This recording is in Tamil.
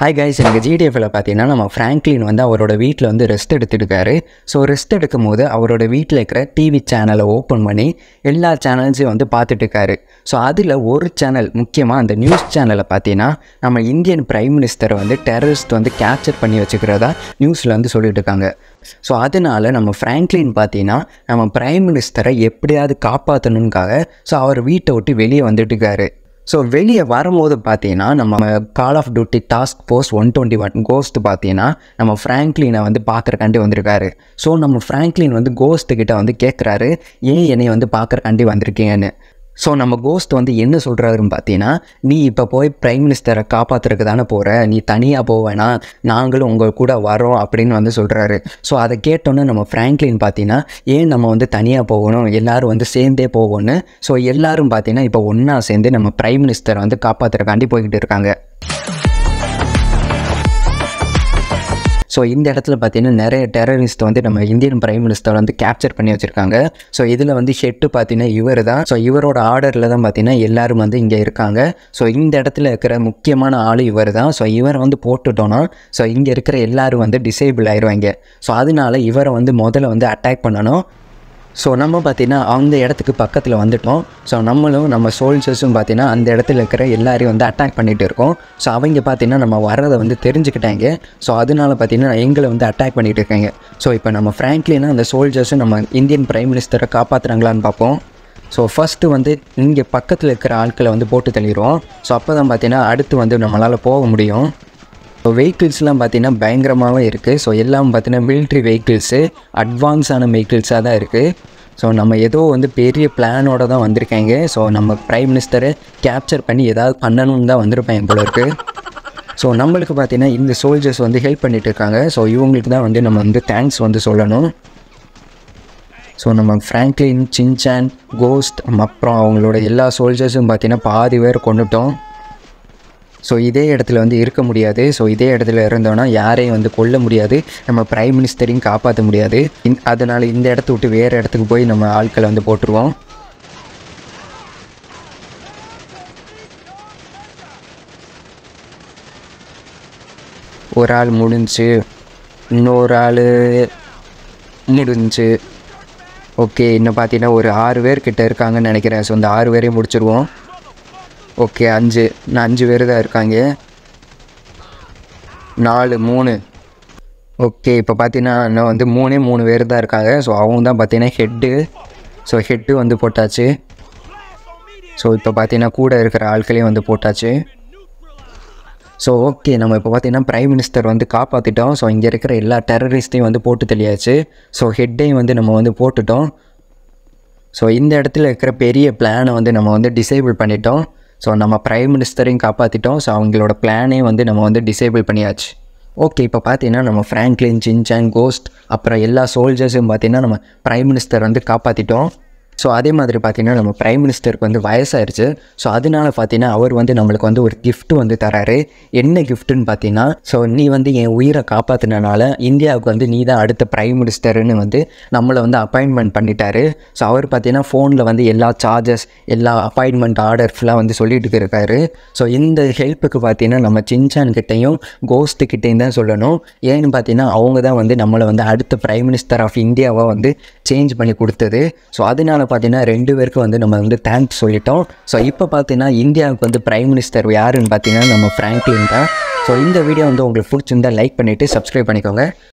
ஹாய் கைஸ் எனக்கு ஜிடிஎஃப்ல பார்த்தீங்கன்னா நம்ம ஃப்ராங்க்லின் வந்து அவரோட வீட்டில் வந்து ரெஸ்ட் எடுத்துருக்காரு ஸோ ரெஸ்ட் எடுக்கும் போது அவரோட வீட்டில் இருக்கிற டிவி சேனலை ஓப்பன் பண்ணி எல்லா சேனல்ஸையும் வந்து இருக்காரு ஸோ அதில் ஒரு சேனல் முக்கியமாக அந்த நியூஸ் சேனலை பார்த்தீங்கன்னா நம்ம இந்தியன் பிரைம் மினிஸ்டரை வந்து டெரரிஸ்ட் வந்து கேப்சர் பண்ணி வச்சுக்கிறதா நியூஸில் வந்து சொல்லிட்டு இருக்காங்க ஸோ அதனால் நம்ம ஃப்ராங்க்லின் பார்த்தீங்கன்னா நம்ம பிரைம் மினிஸ்டரை எப்படியாவது காப்பாற்றணுக்காக ஸோ அவர் வீட்டை விட்டு வெளியே வந்துட்டுருக்காரு ஸோ வெளியே வரும்போது பார்த்தீங்கன்னா நம்ம call of duty task force one twenty one ghost பார்த்தீங்கன்னா நம்ம ஃப்ராங்க்லினை வந்து பார்க்குறக்காண்டி வந்திருக்காரு ஸோ நம்ம ஃப்ராங்க்லின் வந்து கோஸ்ட்டு கிட்டே வந்து கேட்குறாரு ஏன் என்னை வந்து பார்க்குறக்காண்டி வந்திருக்கீங்கன்னு ஸோ நம்ம கோஸ்ட் வந்து என்ன சொல்கிறாருன்னு பார்த்தீங்கன்னா நீ இப்போ போய் ப்ரைம் மினிஸ்டரை காப்பாற்றுறக்கு தானே போகிற நீ தனியாக போவேனா நாங்களும் உங்கள் கூட வரோம் அப்படின்னு வந்து சொல்கிறாரு ஸோ அதை கேட்டோன்னே நம்ம ஃப்ராங்க்லின் பார்த்தீங்கன்னா ஏன் நம்ம வந்து தனியாக போகணும் எல்லோரும் வந்து சேர்ந்தே போகணும்னு ஸோ எல்லோரும் பார்த்தீங்கன்னா இப்போ ஒன்றா சேர்ந்து நம்ம ப்ரைம் மினிஸ்டரை வந்து காப்பாற்றுறக்காண்டி போய்கிட்டு இருக்காங்க ஸோ இந்த இடத்துல பார்த்தீங்கன்னா நிறைய டெரரிஸ்ட் வந்து நம்ம இந்தியன் பிரைம் மினிஸ்டர் வந்து கேப்சர் பண்ணி வச்சுருக்காங்க ஸோ இதில் வந்து ஷெட்டு பார்த்தீங்கன்னா இவர் தான் ஸோ இவரோட ஆர்டரில் தான் பார்த்தீங்கன்னா எல்லாரும் வந்து இங்கே இருக்காங்க ஸோ இந்த இடத்துல இருக்கிற முக்கியமான ஆள் இவர் தான் ஸோ இவரை வந்து போட்டுட்டோன்னா ஸோ இங்கே இருக்கிற எல்லாரும் வந்து டிசேபிள் ஆயிடுவாங்க ஸோ அதனால இவரை வந்து முதல்ல வந்து அட்டாக் பண்ணணும் ஸோ நம்ம பார்த்திங்கன்னா அந்த இடத்துக்கு பக்கத்தில் வந்துட்டோம் ஸோ நம்மளும் நம்ம சோல்ஜர்ஸும் பார்த்திங்கன்னா அந்த இடத்துல இருக்கிற எல்லாரையும் வந்து அட்டாக் பண்ணிகிட்டு இருக்கோம் ஸோ அவங்க பார்த்திங்கன்னா நம்ம வரதை வந்து தெரிஞ்சுக்கிட்டாங்க ஸோ அதனால் பார்த்திங்கன்னா எங்களை வந்து அட்டாக் பண்ணிகிட்டு இருக்காங்க ஸோ இப்போ நம்ம ஃப்ராங்க்லினா அந்த சோல்ஜர்ஸும் நம்ம இந்தியன் ப்ரைம் மினிஸ்டரை காப்பாற்றுறாங்களான்னு பார்ப்போம் ஸோ ஃபஸ்ட்டு வந்து இங்கே பக்கத்தில் இருக்கிற ஆட்களை வந்து போட்டு தள்ளிடுவோம் ஸோ அப்போ தான் பார்த்திங்கன்னா அடுத்து வந்து நம்மளால் போக முடியும் ஸோ வெஹிக்கிள்ஸ்லாம் பார்த்தீங்கன்னா பயங்கரமாகவே இருக்குது ஸோ எல்லாம் பார்த்தீங்கன்னா மிலிட்ரி வெஹிக்கிள்ஸு அட்வான்ஸான வெஹிக்கிள்ஸாக தான் இருக்குது ஸோ நம்ம ஏதோ வந்து பெரிய பிளானோட தான் வந்திருக்காங்க ஸோ நம்ம ப்ரைம் மினிஸ்டரை கேப்சர் பண்ணி ஏதாவது பண்ணணும்னு தான் வந்திருப்பேன் போல இருக்குது ஸோ நம்மளுக்கு பார்த்தீங்கன்னா இந்த சோல்ஜர்ஸ் வந்து ஹெல்ப் பண்ணிகிட்டு இருக்காங்க ஸோ இவங்களுக்கு தான் வந்து நம்ம வந்து தேங்க்ஸ் வந்து சொல்லணும் ஸோ நம்ம ஃப்ராங்க்லின் சின்சான் கோஸ்ட் அப்புறம் அவங்களோட எல்லா சோல்ஜர்ஸும் பார்த்தீங்கன்னா பாதி பேர் கொண்டுட்டோம் ஸோ இதே இடத்துல வந்து இருக்க முடியாது ஸோ இதே இடத்துல இருந்தோன்னா யாரையும் வந்து கொல்ல முடியாது நம்ம பிரைம் மினிஸ்டரையும் காப்பாற்ற முடியாது அதனால் இந்த இடத்த விட்டு வேறு இடத்துக்கு போய் நம்ம ஆட்களை வந்து போட்டுருவோம் ஒரு ஆள் முடிஞ்சு இன்னொரு ஆள் முடிஞ்சு ஓகே இன்னும் பார்த்தீங்கன்னா ஒரு ஆறு பேர் கிட்டே இருக்காங்கன்னு நினைக்கிறேன் ஸோ இந்த ஆறு பேரையும் முடிச்சிருவோம் ஓகே அஞ்சு நான் அஞ்சு பேர் தான் இருக்காங்க நாலு மூணு ஓகே இப்போ பார்த்தீங்கன்னா இன்னும் வந்து மூணே மூணு பேர் தான் இருக்காங்க ஸோ அவங்க தான் பார்த்தீங்கன்னா ஹெட்டு ஸோ ஹெட்டு வந்து போட்டாச்சு ஸோ இப்போ பார்த்தீங்கன்னா கூட இருக்கிற ஆட்களையும் வந்து போட்டாச்சு ஸோ ஓகே நம்ம இப்போ பார்த்தீங்கன்னா ப்ரைம் மினிஸ்டர் வந்து காப்பாற்றிட்டோம் ஸோ இங்கே இருக்கிற எல்லா டெரரிஸ்ட்டையும் வந்து போட்டு தெளியாச்சு ஸோ ஹெட்டையும் வந்து நம்ம வந்து போட்டுட்டோம் ஸோ இந்த இடத்துல இருக்கிற பெரிய பிளானை வந்து நம்ம வந்து டிசேபிள் பண்ணிட்டோம் ஸோ நம்ம ப்ரைம் மினிஸ்டரையும் காப்பாற்றிட்டோம் ஸோ அவங்களோட பிளானே வந்து நம்ம வந்து டிசேபிள் பண்ணியாச்சு ஓகே இப்போ பார்த்தீங்கன்னா நம்ம ஃப்ராங்க்லின் ஜின்சாங் கோஸ்ட் அப்புறம் எல்லா சோல்ஜர்ஸும் பார்த்தீங்கன்னா நம்ம ப்ரைம் மினிஸ்டர் வந்து காப்பாற்றிட்டோம் ஸோ அதே மாதிரி பார்த்திங்கன்னா நம்ம ப்ரைம் மினிஸ்டருக்கு வந்து வயசாயிருச்சு ஸோ அதனால பார்த்தீங்கன்னா அவர் வந்து நம்மளுக்கு வந்து ஒரு கிஃப்ட் வந்து தராரு என்ன கிஃப்ட்டுன்னு பார்த்தீங்கன்னா ஸோ நீ வந்து என் உயிரை காப்பாற்றினால இந்தியாவுக்கு வந்து நீ தான் அடுத்த ப்ரைம் மினிஸ்டர்னு வந்து நம்மளை வந்து அப்பாயின்மெண்ட் பண்ணிட்டாரு ஸோ அவர் பார்த்தீங்கன்னா ஃபோனில் வந்து எல்லா சார்ஜஸ் எல்லா அப்பாயின்மெண்ட் ஆர்டர் ஃபுல்லாக வந்து சொல்லிட்டு இருக்காரு ஸோ இந்த ஹெல்ப்புக்கு பார்த்தீங்கன்னா நம்ம சின்சான்கிட்டையும் கோஸ்ட்டுக்கிட்டையும் தான் சொல்லணும் ஏன்னு பார்த்தீங்கன்னா அவங்க தான் வந்து நம்மளை வந்து அடுத்த ப்ரைம் மினிஸ்டர் ஆஃப் இந்தியாவாக வந்து சேஞ்ச் பண்ணி கொடுத்தது ஸோ அதனால பார்த்தீங்கன்னா ரெண்டு பேருக்கும் வந்து நம்ம வந்து தேங்க்ஸ் சொல்லிட்டோம் ஸோ இப்போ பார்த்தீங்கன்னா இந்தியாவுக்கு வந்து பிரைம் மினிஸ்டர் யாருன்னு பார்த்தீங்கன்னா நம்ம ஃப்ராங்க்லின் தான் ஸோ இந்த வீடியோ வந்து உங்களுக்கு பிடிச்சிருந்தால் லைக் பண்ணிவிட்டு சப்ஸ்கிரைப் பண்ணிக்கோங்க